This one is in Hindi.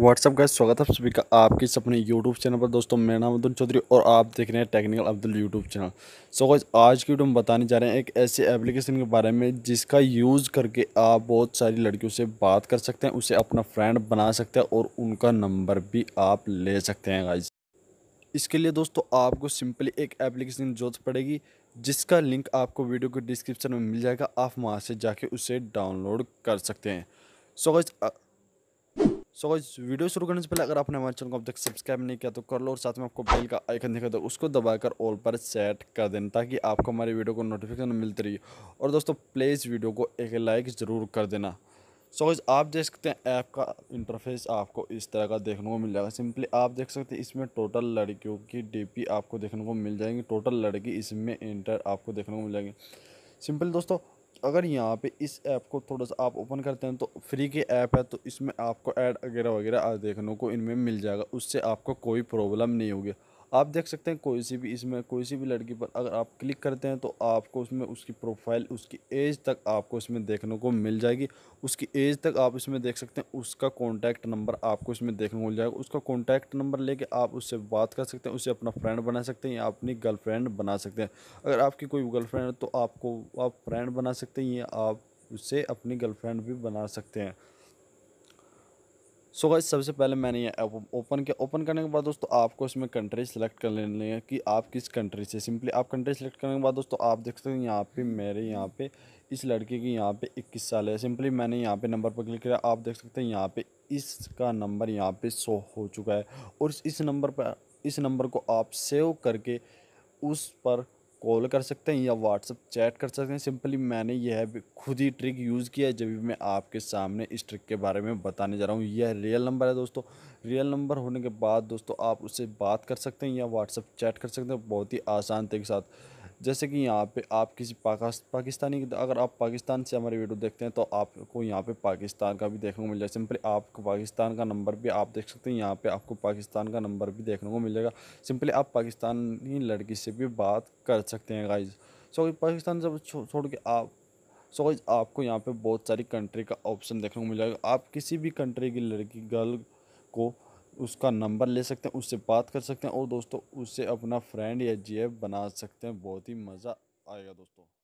व्हाट्सअप का स्वागत है सभी का आपके अपने यूट्यूब चैनल पर दोस्तों मेरा नाम अब्दुल चौधरी और आप देख रहे हैं technical Abdul YouTube channel so guys आज की वीडियो में बताने जा रहे हैं एक ऐसे एप्लीकेशन के बारे में जिसका यूज़ करके आप बहुत सारी लड़कियों से बात कर सकते हैं उसे अपना फ्रेंड बना सकते हैं और उनका नंबर भी आप ले सकते हैं गाइज इसके लिए दोस्तों आपको सिंपली एक एप्लीकेशन की जरूरत पड़ेगी जिसका लिंक आपको वीडियो के डिस्क्रिप्शन में मिल जाएगा आप वहाँ से जाके उसे डाउनलोड कर सकते हैं so so, so so, guys video शुरू करने से पहले अगर आपने हमारे चैनल को अब तक सब्सक्राइब नहीं किया तो कर लो और साथ में आपको बेल का आइकन दिखा दो उसको दबाकर ऑल पर सेट कर देना ताकि आपको हमारी वीडियो को नोटिफिकेशन मिलती रही और दोस्तों प्लीज़ वीडियो को एक लाइक ज़रूर कर देना सो so, गाइस आप देख सकते हैं ऐप का इंटरफेस आपको इस तरह का देखने को मिल जाएगा सिंपली आप देख सकते हैं इसमें टोटल लड़कियों की पी आपको देखने को मिल जाएंगी टोटल लड़की इसमें इंटर आपको देखने को मिल जाएंगी सिंपल दोस्तों अगर यहाँ पे इस ऐप को थोड़ा सा आप ओपन करते हैं तो फ्री की ऐप है तो इसमें आपको ऐड वगैरह वगैरह देखने को इनमें मिल जाएगा उससे आपको कोई प्रॉब्लम नहीं होगी आप देख सकते हैं कोई सी भी इसमें कोई सी भी लड़की पर अगर आप क्लिक करते हैं तो आपको उसमें उसकी प्रोफाइल उसकी एज तक आपको इसमें देखने को मिल जाएगी उसकी एज तक आप इसमें देख सकते हैं उसका कॉन्टैक्ट नंबर आपको इसमें देखने को मिल जाएगा उसका कॉन्टैक्ट नंबर लेके आप उससे बात कर सकते हैं उसे अपना फ्रेंड बना सकते हैं या अपनी गर्लफ्रेंड बना सकते हैं अगर आपकी कोई गर्लफ्रेंड है तो आपको आप फ्रेंड बना सकते हैं या आप उससे अपनी गर्लफ्रेंड भी बना सकते हैं सो गाइस सबसे पहले मैंने ये ऐप ओपन किया ओपन करने के बाद दोस्तों आपको इसमें कंट्री सेलेक्ट कर लेनी है कि आप किस कंट्री से सिंपली आप कंट्री सेलेक्ट करने के बाद दोस्तों आप देख सकते हैं यहाँ पे मेरे यहाँ पे इस लड़के की यहाँ पे 21 साल है सिंपली मैंने यहाँ पे नंबर पर क्लिक किया आप देख सकते हैं यहाँ पर इसका नंबर यहाँ पर शो हो चुका है और इस नंबर पर इस नंबर को आप सेव करके उस पर कॉल कर सकते हैं या व्हाट्सअप चैट कर सकते हैं सिंपली मैंने यह खुद ही ट्रिक यूज़ किया है जब भी मैं आपके सामने इस ट्रिक के बारे में बताने जा रहा हूँ यह रियल नंबर है दोस्तों रियल नंबर होने के बाद दोस्तों आप उससे बात कर सकते हैं या व्हाट्सअप चैट कर सकते हैं बहुत ही आसान तरीके के साथ जैसे कि यहाँ पे आप किसी पाकिस्तानी अगर आप पाकिस्तान से हमारी वीडियो देखते हैं तो आपको यहाँ पे पाकिस्तान का भी देखने को मिल जाएगा सिंपली आपको पाकिस्तान का नंबर भी आप देख सकते हैं यहाँ पे आपको पाकिस्तान का नंबर भी देखने को मिलेगा सिंपली आप पाकिस्तानी लड़की से भी बात कर सकते हैं गाइज सो पाकिस्तान जब छोड़ के आप सो गाइज आपको यहाँ पर बहुत सारी कंट्री का ऑप्शन देखने को मिल जाएगा आप किसी भी कंट्री की लड़की गर्ल को उसका नंबर ले सकते हैं उससे बात कर सकते हैं और दोस्तों उससे अपना फ्रेंड या जी बना सकते हैं बहुत ही मज़ा आएगा दोस्तों